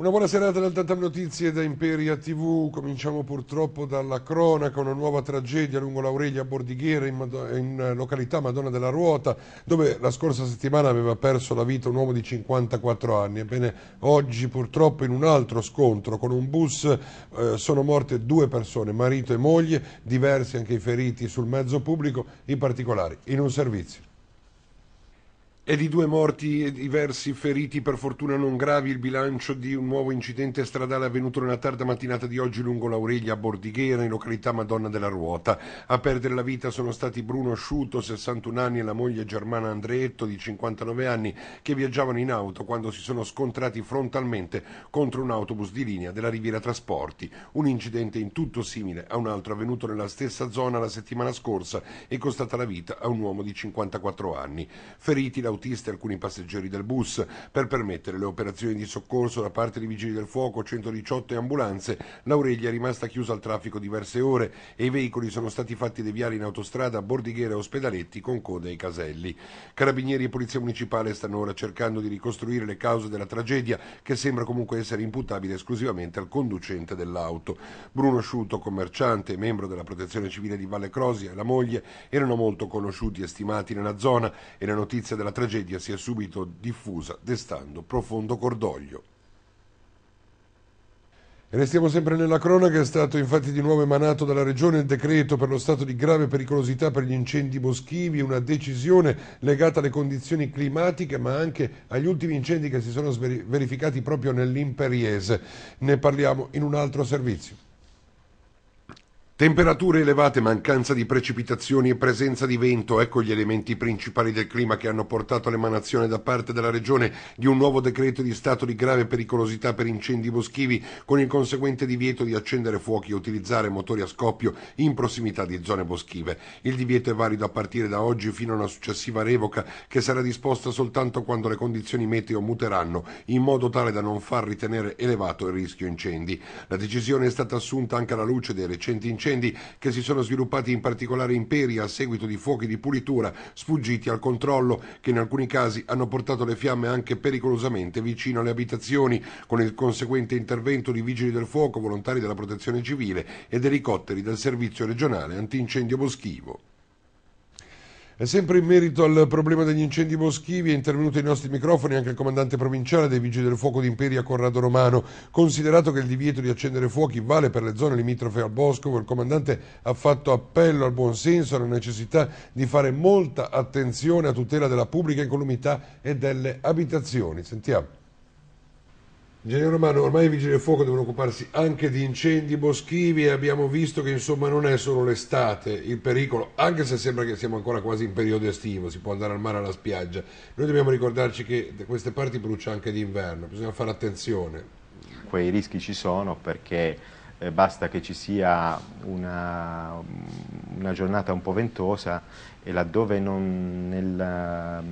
Una buona serata dal Tantam Notizie da Imperia TV. Cominciamo purtroppo dalla cronaca, una nuova tragedia lungo l'Aurelia Bordighera in, in località Madonna della Ruota, dove la scorsa settimana aveva perso la vita un uomo di 54 anni. Ebbene, oggi purtroppo in un altro scontro con un bus eh, sono morte due persone, marito e moglie, diversi anche i feriti sul mezzo pubblico, i particolari, in un servizio e di due morti e diversi feriti per fortuna non gravi il bilancio di un nuovo incidente stradale avvenuto nella tarda mattinata di oggi lungo l'Aurelia a Bordighera in località Madonna della Ruota. A perdere la vita sono stati Bruno Asciuto, 61 anni, e la moglie Germana Andretto, di 59 anni, che viaggiavano in auto quando si sono scontrati frontalmente contro un autobus di linea della Riviera Trasporti. Un incidente in tutto simile a un altro avvenuto nella stessa zona la settimana scorsa e costata la vita a un uomo di 54 anni. Feriti l'autorità l'autista e alcuni passeggeri del bus per permettere le operazioni di soccorso da parte di vigili del fuoco, 118 e ambulanze. L'Aurelia è rimasta chiusa al traffico diverse ore e i veicoli sono stati fatti deviare in autostrada a Bordighera e Ospedaletti con code e caselli. Carabinieri e Polizia Municipale stanno ora cercando di ricostruire le cause della tragedia che sembra comunque essere imputabile esclusivamente al conducente dell'auto. Bruno Sciuto, commerciante e membro della Protezione Civile di Valle Crosia e la moglie erano molto conosciuti e stimati nella zona e la notizia della tragedia tragedia si è subito diffusa, destando profondo cordoglio. E restiamo sempre nella cronaca, è stato infatti di nuovo emanato dalla Regione il decreto per lo stato di grave pericolosità per gli incendi boschivi, una decisione legata alle condizioni climatiche ma anche agli ultimi incendi che si sono verificati proprio nell'Imperiese. Ne parliamo in un altro servizio. Temperature elevate, mancanza di precipitazioni e presenza di vento, ecco gli elementi principali del clima che hanno portato all'emanazione da parte della Regione di un nuovo decreto di stato di grave pericolosità per incendi boschivi, con il conseguente divieto di accendere fuochi e utilizzare motori a scoppio in prossimità di zone boschive. Il divieto è valido a partire da oggi fino a una successiva revoca che sarà disposta soltanto quando le condizioni meteo muteranno, in modo tale da non far ritenere elevato il rischio incendi. La decisione è stata assunta anche alla luce dei recenti incendi incendi che si sono sviluppati in particolare in Peri a seguito di fuochi di pulitura sfuggiti al controllo che in alcuni casi hanno portato le fiamme anche pericolosamente vicino alle abitazioni con il conseguente intervento di vigili del fuoco, volontari della protezione civile ed elicotteri del servizio regionale antincendio boschivo sempre in merito al problema degli incendi boschivi è intervenuto ai nostri microfoni anche il comandante provinciale dei Vigili del Fuoco d'Imperia Corrado Romano. Considerato che il divieto di accendere fuochi vale per le zone limitrofe al Boscovo, il comandante ha fatto appello al buonsenso e alla necessità di fare molta attenzione a tutela della pubblica incolumità e delle abitazioni. Sentiamo. Genio Romano, ormai i vigili del fuoco devono occuparsi anche di incendi boschivi e abbiamo visto che insomma non è solo l'estate il pericolo, anche se sembra che siamo ancora quasi in periodo estivo, si può andare al mare alla spiaggia. Noi dobbiamo ricordarci che da queste parti brucia anche d'inverno, bisogna fare attenzione. Quei rischi ci sono perché eh, basta che ci sia una, una giornata un po' ventosa e laddove non, nella,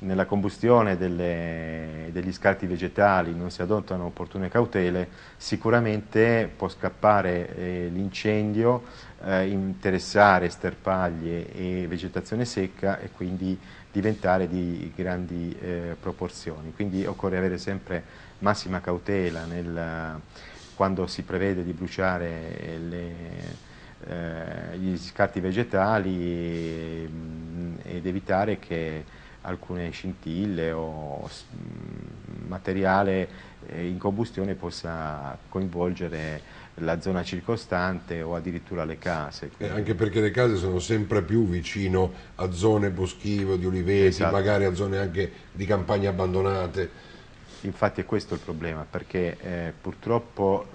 nella, combustione delle, degli scarti vegetali non si adottano opportune cautele, sicuramente può scappare eh, l'incendio, eh, interessare sterpaglie e vegetazione secca e quindi diventare di grandi eh, proporzioni. Quindi occorre avere sempre massima cautela nel, quando si prevede di bruciare le eh, gli scarti vegetali mm, ed evitare che alcune scintille o mm, materiale eh, in combustione possa coinvolgere la zona circostante o addirittura le case. Eh, anche perché le case sono sempre più vicino a zone boschive, di oliveti, esatto. magari a zone anche di campagne abbandonate. Infatti è questo il problema, perché eh, purtroppo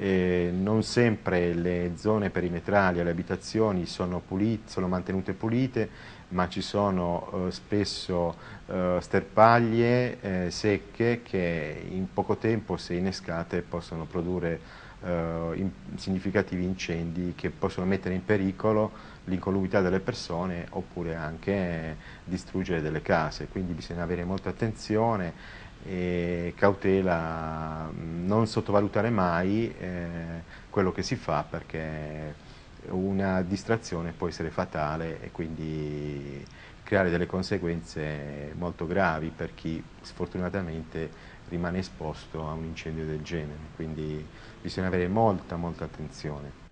eh, non sempre le zone perimetrali alle abitazioni sono, pulite, sono mantenute pulite, ma ci sono eh, spesso eh, sterpaglie eh, secche che in poco tempo, se innescate, possono produrre eh, in, significativi incendi che possono mettere in pericolo l'incolumità delle persone oppure anche distruggere delle case, quindi bisogna avere molta attenzione e cautela, non sottovalutare mai eh, quello che si fa perché una distrazione può essere fatale e quindi creare delle conseguenze molto gravi per chi sfortunatamente rimane esposto a un incendio del genere, quindi bisogna avere molta molta attenzione.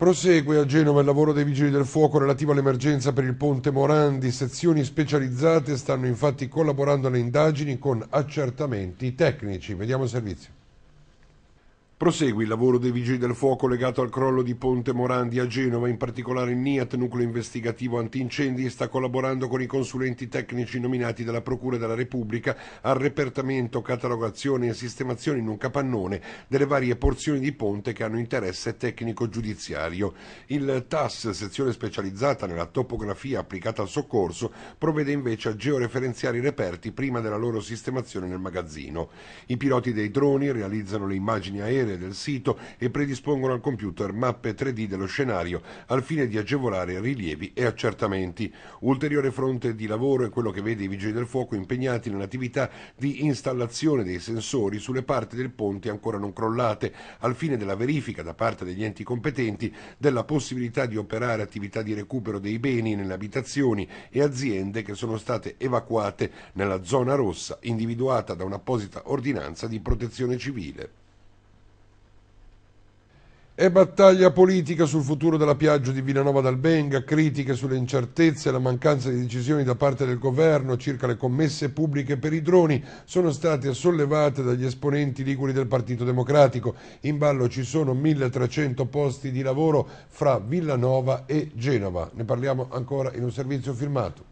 Prosegue a Genova il lavoro dei vigili del fuoco relativo all'emergenza per il ponte Morandi. Sezioni specializzate stanno infatti collaborando alle indagini con accertamenti tecnici. Vediamo il servizio. Prosegue il lavoro dei vigili del fuoco legato al crollo di Ponte Morandi a Genova, in particolare il NIAT, nucleo investigativo antincendi, sta collaborando con i consulenti tecnici nominati dalla Procura della Repubblica al repertamento, catalogazione e sistemazione in un capannone delle varie porzioni di ponte che hanno interesse tecnico-giudiziario. Il TAS, sezione specializzata nella topografia applicata al soccorso, provvede invece a georeferenziare i reperti prima della loro sistemazione nel magazzino. I piloti dei droni realizzano le immagini aeree gestione del sito e predispongono al computer mappe 3D dello scenario al fine di agevolare rilievi e accertamenti. Ulteriore fronte di lavoro è quello che vede i vigili del fuoco impegnati nell'attività di installazione dei sensori sulle parti del ponte ancora non crollate, al fine della verifica da parte degli enti competenti della possibilità di operare attività di recupero dei beni nelle abitazioni e aziende che sono state evacuate nella zona rossa individuata da un'apposita ordinanza di protezione civile. E battaglia politica sul futuro della Piaggio di Villanova d'Albenga, critiche sulle incertezze e la mancanza di decisioni da parte del governo circa le commesse pubbliche per i droni sono state sollevate dagli esponenti liguri del Partito Democratico. In ballo ci sono 1300 posti di lavoro fra Villanova e Genova. Ne parliamo ancora in un servizio firmato.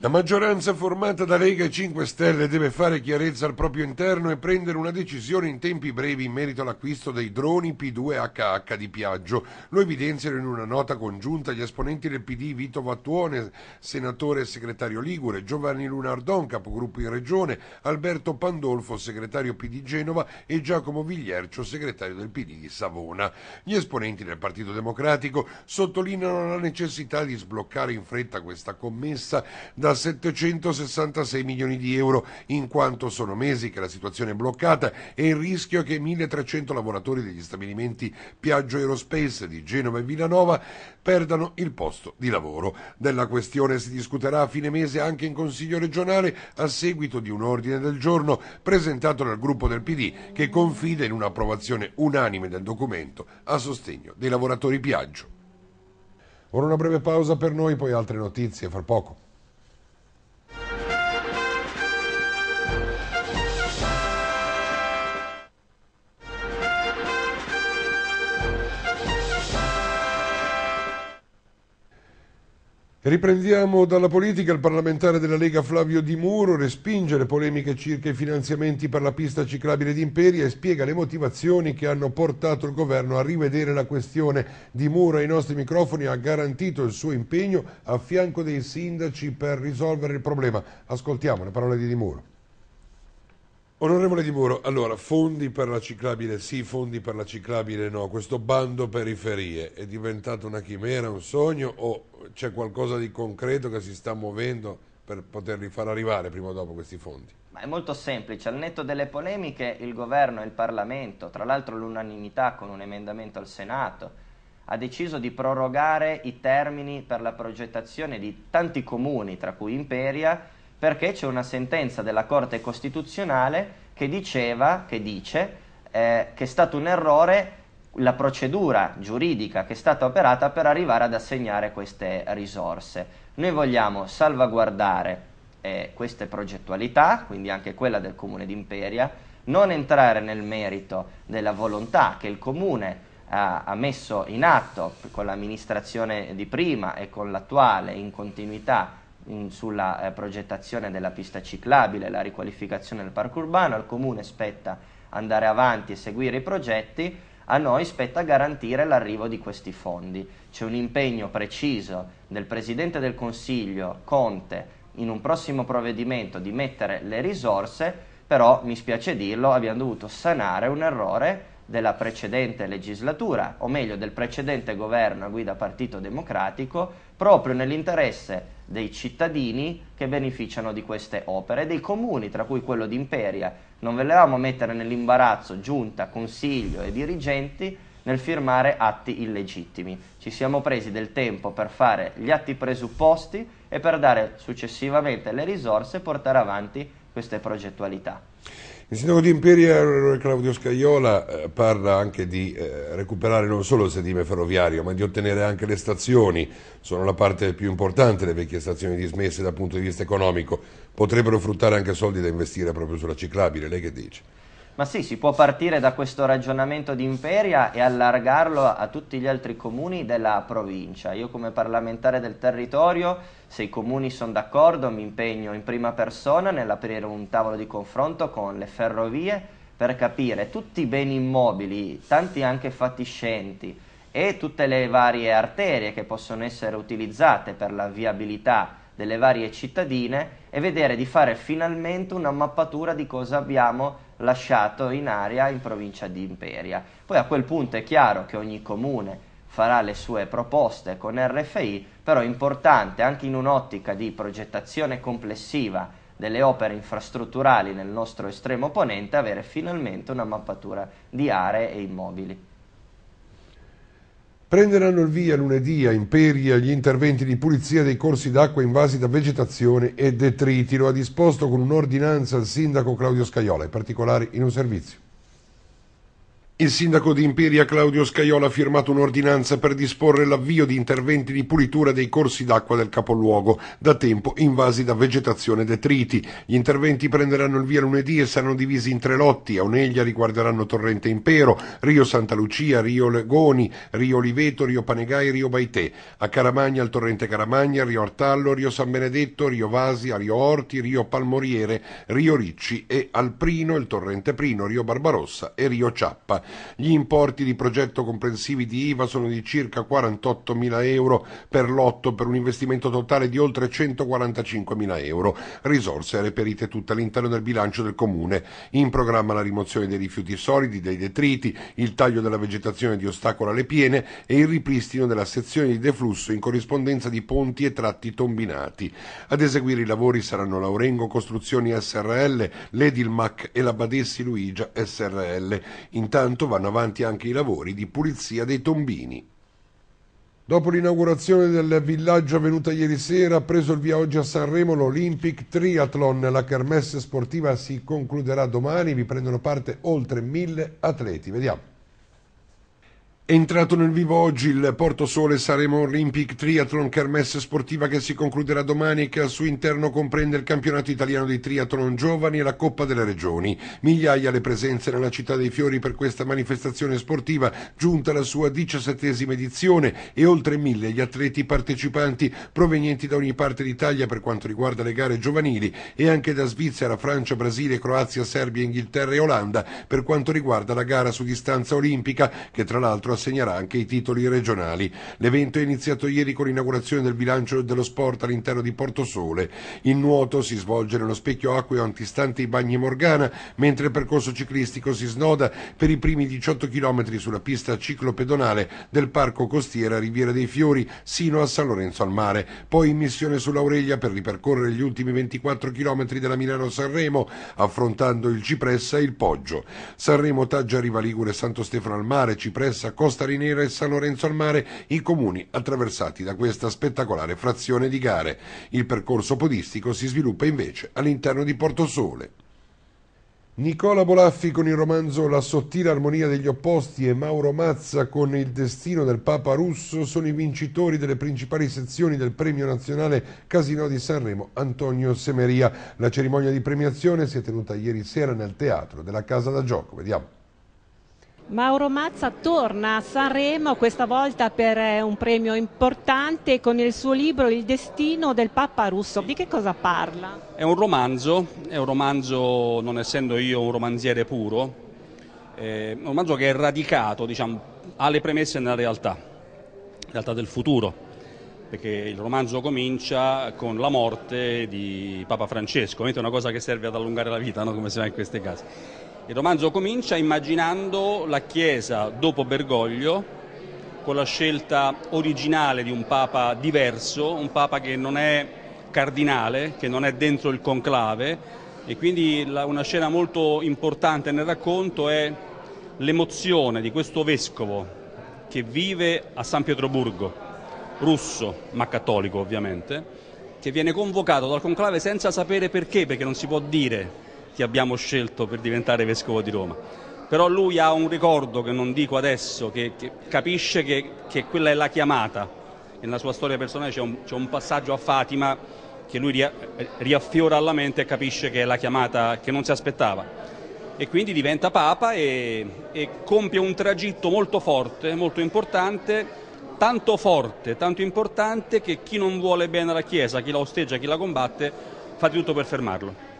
La maggioranza formata da Lega e 5 Stelle deve fare chiarezza al proprio interno e prendere una decisione in tempi brevi in merito all'acquisto dei droni P2HH di Piaggio. Lo evidenziano in una nota congiunta gli esponenti del PD Vito Vattuone, senatore e segretario Ligure, Giovanni Lunardon, capogruppo in regione, Alberto Pandolfo, segretario PD Genova e Giacomo Vigliercio, segretario del PD di Savona. Gli esponenti del Partito Democratico sottolineano la necessità di sbloccare in fretta questa commessa da 766 milioni di euro in quanto sono mesi che la situazione è bloccata e il rischio è che 1300 lavoratori degli stabilimenti Piaggio Aerospace di Genova e Villanova perdano il posto di lavoro. Della questione si discuterà a fine mese anche in Consiglio regionale a seguito di un ordine del giorno presentato dal gruppo del PD che confida in un'approvazione unanime del documento a sostegno dei lavoratori Piaggio. Ora una breve pausa per noi, poi altre notizie fra poco. Riprendiamo dalla politica il parlamentare della Lega Flavio Di Muro respinge le polemiche circa i finanziamenti per la pista ciclabile di Imperia e spiega le motivazioni che hanno portato il governo a rivedere la questione. Di Muro ai nostri microfoni ha garantito il suo impegno a fianco dei sindaci per risolvere il problema. Ascoltiamo le parole di Di Muro. Onorevole Di Muro, allora, fondi per la ciclabile sì, fondi per la ciclabile no. Questo bando periferie è diventato una chimera, un sogno o c'è qualcosa di concreto che si sta muovendo per poterli far arrivare prima o dopo questi fondi? Ma è molto semplice, al netto delle polemiche il governo e il Parlamento, tra l'altro l'unanimità con un emendamento al Senato, ha deciso di prorogare i termini per la progettazione di tanti comuni, tra cui Imperia, perché c'è una sentenza della Corte Costituzionale che diceva, che dice, eh, che è stato un errore la procedura giuridica che è stata operata per arrivare ad assegnare queste risorse. Noi vogliamo salvaguardare eh, queste progettualità, quindi anche quella del Comune d'Imperia, non entrare nel merito della volontà che il Comune ha, ha messo in atto con l'amministrazione di prima e con l'attuale in continuità sulla eh, progettazione della pista ciclabile, la riqualificazione del parco urbano, al comune spetta andare avanti e seguire i progetti, a noi spetta garantire l'arrivo di questi fondi. C'è un impegno preciso del Presidente del Consiglio Conte in un prossimo provvedimento di mettere le risorse, però mi spiace dirlo, abbiamo dovuto sanare un errore della precedente legislatura, o meglio del precedente governo a guida Partito Democratico, proprio nell'interesse dei cittadini che beneficiano di queste opere e dei comuni, tra cui quello di Imperia. Non volevamo mettere nell'imbarazzo giunta, consiglio e dirigenti nel firmare atti illegittimi. Ci siamo presi del tempo per fare gli atti presupposti e per dare successivamente le risorse e portare avanti queste progettualità. Il sindaco di Imperia, Claudio Scaiola, eh, parla anche di eh, recuperare non solo il sedime ferroviario, ma di ottenere anche le stazioni. Sono la parte più importante, le vecchie stazioni dismesse dal punto di vista economico. Potrebbero fruttare anche soldi da investire proprio sulla ciclabile. Lei che dice? Ma sì, si può partire da questo ragionamento di Imperia e allargarlo a tutti gli altri comuni della provincia. Io come parlamentare del territorio, se i comuni sono d'accordo, mi impegno in prima persona nell'aprire un tavolo di confronto con le ferrovie per capire tutti i beni immobili, tanti anche fatiscenti, e tutte le varie arterie che possono essere utilizzate per la viabilità delle varie cittadine e vedere di fare finalmente una mappatura di cosa abbiamo lasciato in aria in provincia di Imperia. Poi a quel punto è chiaro che ogni comune farà le sue proposte con RFI, però è importante anche in un'ottica di progettazione complessiva delle opere infrastrutturali nel nostro estremo ponente avere finalmente una mappatura di aree e immobili. Prenderanno il via lunedì a Imperia gli interventi di pulizia dei corsi d'acqua invasi da vegetazione e detriti. Lo ha disposto con un'ordinanza il sindaco Claudio Scaiola, i particolari in un servizio. Il sindaco di Imperia Claudio Scaiola ha firmato un'ordinanza per disporre l'avvio di interventi di pulitura dei corsi d'acqua del capoluogo, da tempo invasi da vegetazione e detriti. Gli interventi prenderanno il via lunedì e saranno divisi in tre lotti. A Oneglia riguarderanno Torrente Impero, Rio Santa Lucia, Rio Legoni, Rio Oliveto, Rio Panegai, Rio Baitè. A Caramagna il Torrente Caramagna, Rio Artallo, Rio San Benedetto, Rio Vasi, Rio Orti, Rio Palmoriere, Rio Ricci e Alprino il Torrente Prino, Rio Barbarossa e Rio Ciappa. Gli importi di progetto comprensivi di IVA sono di circa 48.000 euro per lotto per un investimento totale di oltre 145.000 euro, risorse reperite tutte all'interno del bilancio del Comune. In programma la rimozione dei rifiuti solidi, dei detriti, il taglio della vegetazione di ostacolo alle piene e il ripristino della sezione di deflusso in corrispondenza di ponti e tratti tombinati. Ad eseguire i lavori saranno Laurengo Costruzioni SRL, l'Edilmac e la Badessi Luigia SRL. Intanto Intanto vanno avanti anche i lavori di pulizia dei tombini. Dopo l'inaugurazione del villaggio avvenuta ieri sera, ha preso il via oggi a Sanremo l'Olympic Triathlon. La kermesse sportiva si concluderà domani, vi prendono parte oltre mille atleti. Vediamo. È entrato nel vivo oggi il Porto Sole Saremo Olympic Triathlon Kermesse sportiva che si concluderà domani e che al suo interno comprende il campionato italiano di triathlon giovani e la Coppa delle Regioni. Migliaia le presenze nella città dei fiori per questa manifestazione sportiva giunta alla sua diciassettesima edizione e oltre mille gli atleti partecipanti provenienti da ogni parte d'Italia per quanto riguarda le gare giovanili e anche da Svizzera, Francia, Brasile, Croazia, Serbia, Inghilterra e Olanda per quanto riguarda la gara su distanza olimpica che tra l'altro rassegnerà anche i titoli regionali. L'evento è iniziato ieri con l'inaugurazione del bilancio dello sport all'interno di Porto Sole. Il nuoto si svolge nello specchio acqueo antistante i bagni Morgana, mentre il percorso ciclistico si snoda per i primi 18 km sulla pista ciclopedonale del Parco Costiera Riviera dei Fiori sino a San Lorenzo al Mare, poi in missione sull'Aurelia per ripercorrere gli ultimi 24 km della Milano-Sanremo, affrontando il Cipressa e il Poggio. Sanremo taggia Riva Ligure, Santo Stefano al Mare, Cipressa, Corso Costa Rinera e San Lorenzo al Mare i comuni attraversati da questa spettacolare frazione di gare. Il percorso podistico si sviluppa invece all'interno di Portosole. Nicola Bolaffi con il romanzo La sottile armonia degli opposti e Mauro Mazza con Il destino del Papa russo sono i vincitori delle principali sezioni del premio nazionale Casino di Sanremo Antonio Semeria. La cerimonia di premiazione si è tenuta ieri sera nel teatro della Casa da Gioco. Vediamo. Mauro Mazza torna a Sanremo, questa volta per eh, un premio importante con il suo libro Il destino del Papa russo. Di che cosa parla? È un romanzo, è un romanzo non essendo io un romanziere puro, è un romanzo che è radicato, diciamo, ha le premesse nella realtà, realtà del futuro, perché il romanzo comincia con la morte di Papa Francesco, ovviamente è una cosa che serve ad allungare la vita, no? come si fa in questi casi il romanzo comincia immaginando la Chiesa dopo Bergoglio con la scelta originale di un Papa diverso, un Papa che non è cardinale, che non è dentro il conclave e quindi la, una scena molto importante nel racconto è l'emozione di questo vescovo che vive a San Pietroburgo, russo ma cattolico ovviamente, che viene convocato dal conclave senza sapere perché, perché non si può dire ti abbiamo scelto per diventare vescovo di Roma. Però lui ha un ricordo che non dico adesso, che, che capisce che, che, quella è la chiamata. nella sua storia personale c'è un, c'è un passaggio a Fatima che lui ria, riaffiora alla mente e capisce che è la chiamata che non si aspettava. E quindi diventa papa e, e compie un tragitto molto forte, molto importante, tanto forte, tanto importante che chi non vuole bene alla Chiesa, chi la osteggia, chi la combatte, fa di tutto per fermarlo.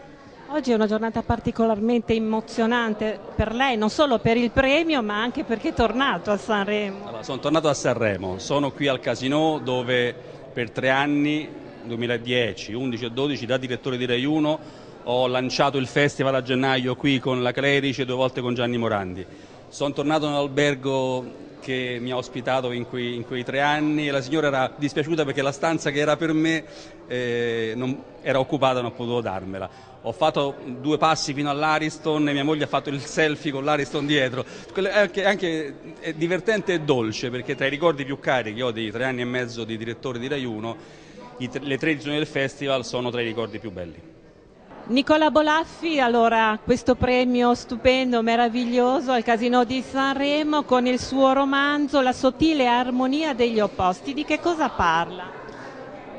Oggi è una giornata particolarmente emozionante per lei, non solo per il premio, ma anche perché è tornato a Sanremo. Allora, sono tornato a Sanremo, sono qui al Casino dove per tre anni, 2010, 11 e 12, da direttore di Rai 1, ho lanciato il festival a gennaio qui con la Clerice e due volte con Gianni Morandi. Sono tornato in un albergo che mi ha ospitato in, cui, in quei, tre anni e la signora era dispiaciuta perché la stanza che era per me eh, non, era occupata, non potuto darmela. Ho fatto due passi fino all'Ariston e mia moglie ha fatto il selfie con l'Ariston dietro. È anche, anche, è divertente e dolce perché tra i ricordi più cari che ho dei tre anni e mezzo di direttore di Rai 1, i, le tre zone del festival sono tra i ricordi più belli. Nicola Bolaffi, allora questo premio stupendo, meraviglioso al Casino di Sanremo con il suo romanzo La sottile armonia degli opposti, di che cosa parla?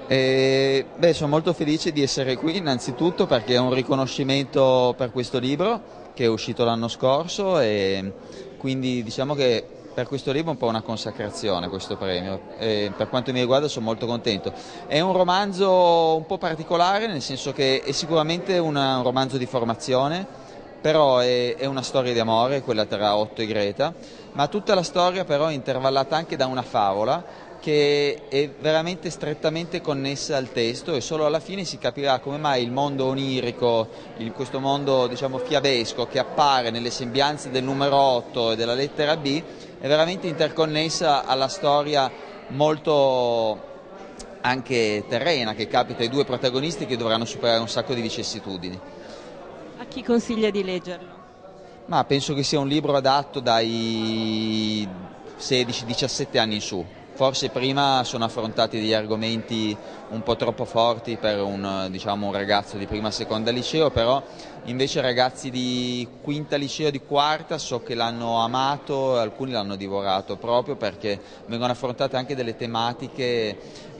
E, eh, beh, sono molto felice di essere qui innanzitutto perché è un riconoscimento per questo libro che è uscito l'anno scorso e quindi diciamo che per questo libro è un po' una consacrazione questo premio e per quanto mi riguarda sono molto contento. È un romanzo un po' particolare nel senso che è sicuramente una, un romanzo di formazione, però è, è una storia di amore, quella tra Otto e Greta, ma tutta la storia però è intervallata anche da una favola che è veramente strettamente connessa al testo e solo alla fine si capirà come mai il mondo onirico, il, questo mondo diciamo fiabesco che appare nelle sembianze del numero 8 e della lettera B è veramente interconnessa alla storia molto anche terrena che capita ai due protagonisti che dovranno superare un sacco di vicissitudini. A chi consiglia di leggerlo? Ma penso che sia un libro adatto dai 16-17 anni in su. Forse prima sono affrontati degli argomenti un po' troppo forti per un, diciamo, un ragazzo di prima seconda liceo, però invece ragazzi di quinta liceo, di quarta, so che l'hanno amato, alcuni l'hanno divorato proprio perché vengono affrontate anche delle tematiche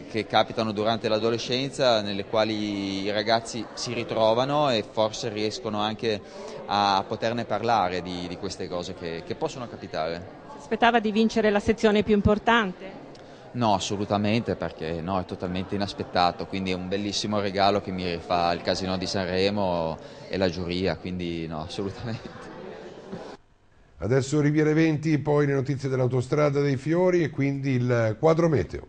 che capitano durante l'adolescenza nelle quali i ragazzi si ritrovano e forse riescono anche a poterne parlare di, di queste cose che, che possono capitare. Si aspettava di vincere la sezione più importante? No, assolutamente perché no, è totalmente inaspettato, quindi è un bellissimo regalo che mi rifà il Casino di Sanremo e la giuria, quindi no, assolutamente. Adesso Riviere 20, poi le notizie dell'autostrada dei fiori e quindi il quadro meteo.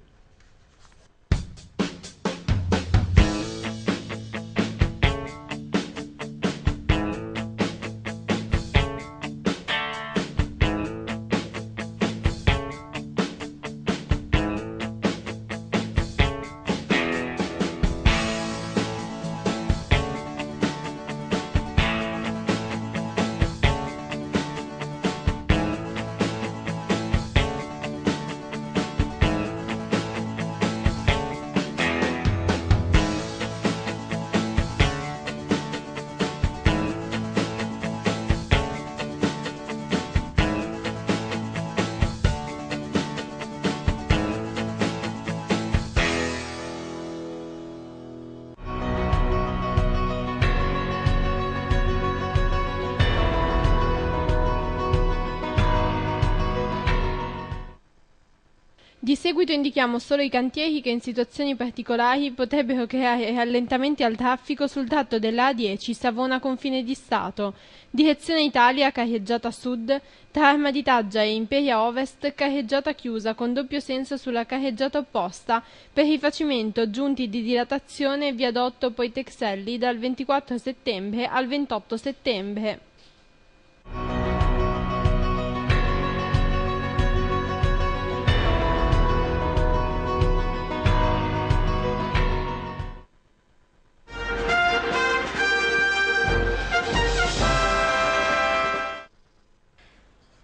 seguito indichiamo solo i cantieri che in situazioni particolari potrebbero creare rallentamenti al traffico sul tratto della A10 Savona Confine di Stato, direzione Italia carreggiata sud, tra Arma di Taggia e Imperia Ovest carreggiata chiusa con doppio senso sulla carreggiata opposta per rifacimento giunti di dilatazione viadotto Poitexelli dal 24 settembre al 28 settembre.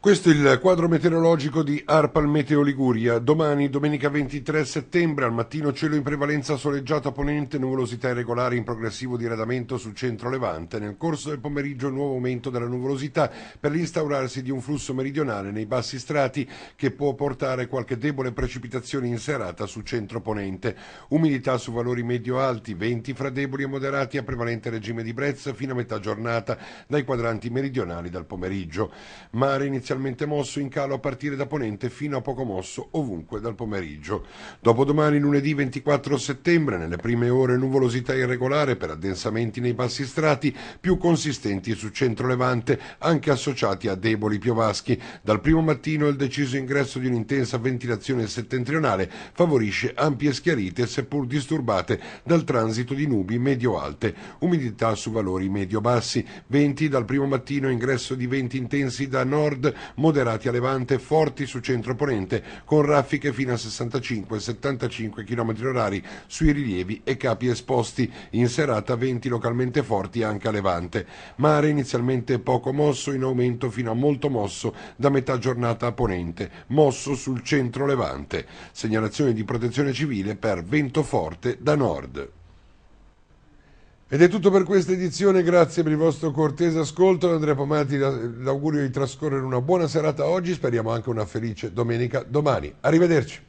Questo è il quadro meteorologico di Arpal Meteo Liguria. Domani, domenica 23 settembre, al mattino cielo in prevalenza soleggiato a ponente, nuvolosità irregolare in progressivo diradamento sul centro levante. Nel corso del pomeriggio nuovo aumento della nuvolosità per l'instaurarsi di un flusso meridionale nei bassi strati che può portare qualche debole precipitazione in serata sul centro ponente. Umidità su valori medio-alti, venti fra deboli e moderati a prevalente regime di brezza fino a metà giornata dai quadranti meridionali dal pomeriggio. Mare inizialmente parzialmente mosso in calo a partire da ponente fino a poco mosso ovunque dal pomeriggio. Dopodomani lunedì 24 settembre nelle prime ore nuvolosità irregolare per addensamenti nei bassi strati più consistenti su centro levante anche associati a deboli piovaschi. Dal primo mattino il deciso ingresso di un'intensa ventilazione settentrionale favorisce ampie schiarite seppur disturbate dal transito di nubi medio-alte, umidità su valori medio-bassi, venti dal primo mattino ingresso di venti intensi da nord moderati a levante, forti su centro-ponente, con raffiche fino a 65-75 km orari sui rilievi e capi esposti, in serata venti localmente forti anche a levante. Mare inizialmente poco mosso, in aumento fino a molto mosso da metà giornata a ponente, mosso sul centro-levante. Segnalazione di protezione civile per vento forte da nord. Ed è tutto per questa edizione, grazie per il vostro cortese ascolto. Andrea Pomati, l'augurio di trascorrere una buona serata oggi, speriamo anche una felice domenica domani. Arrivederci.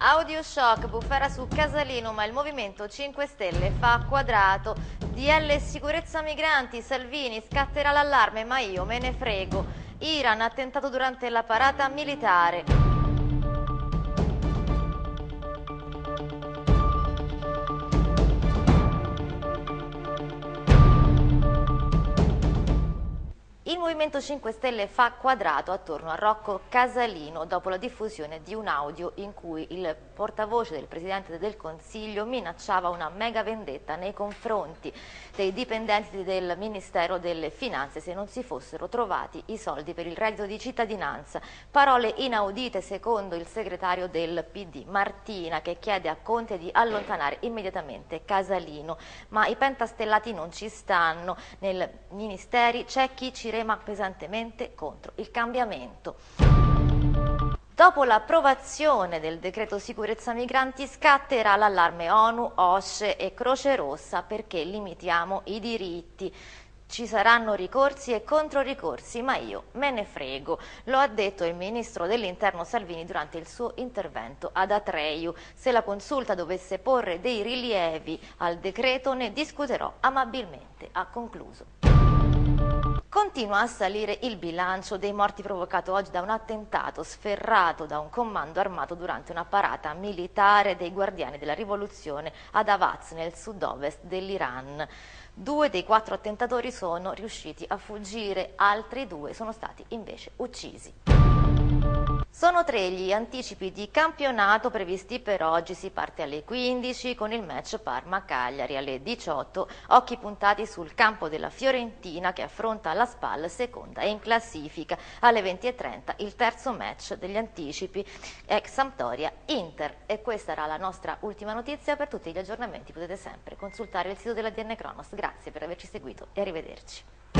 Audio shock, bufera su Casalino, ma il Movimento 5 Stelle fa quadrato. DL sicurezza migranti, Salvini scatterà l'allarme ma io me ne frego. Iran attentato durante la parata militare. Il Movimento 5 Stelle fa quadrato attorno a Rocco Casalino dopo la diffusione di un audio in cui il portavoce del Presidente del Consiglio minacciava una mega vendetta nei confronti dei dipendenti del Ministero delle Finanze se non si fossero trovati i soldi per il reddito di cittadinanza. Parole inaudite secondo il segretario del PD Martina che chiede a Conte di allontanare immediatamente Casalino. Ma i pentastellati non ci stanno. Nel Ministeri c'è chi ci rema pesantemente contro il cambiamento. Dopo l'approvazione del decreto sicurezza migranti scatterà l'allarme ONU, OSCE e Croce Rossa perché limitiamo i diritti. Ci saranno ricorsi e controricorsi, ma io me ne frego. Lo ha detto il ministro dell'interno Salvini durante il suo intervento ad Atreiu. Se la consulta dovesse porre dei rilievi al decreto ne discuterò amabilmente. Ha concluso. Continua a salire il bilancio dei morti provocato oggi da un attentato sferrato da un comando armato durante una parata militare dei guardiani della rivoluzione ad Avaz nel sud-ovest dell'Iran. Due dei quattro attentatori sono riusciti a fuggire, altri due sono stati invece uccisi. Sono tre gli anticipi di campionato previsti per oggi, si parte alle 15 con il match Parma-Cagliari, alle 18 occhi puntati sul campo della Fiorentina che affronta la SPAL seconda in classifica, alle 20.30 il terzo match degli anticipi ex Sampdoria-Inter e questa era la nostra ultima notizia, per tutti gli aggiornamenti potete sempre consultare il sito della DN Kronos. grazie per averci seguito e arrivederci.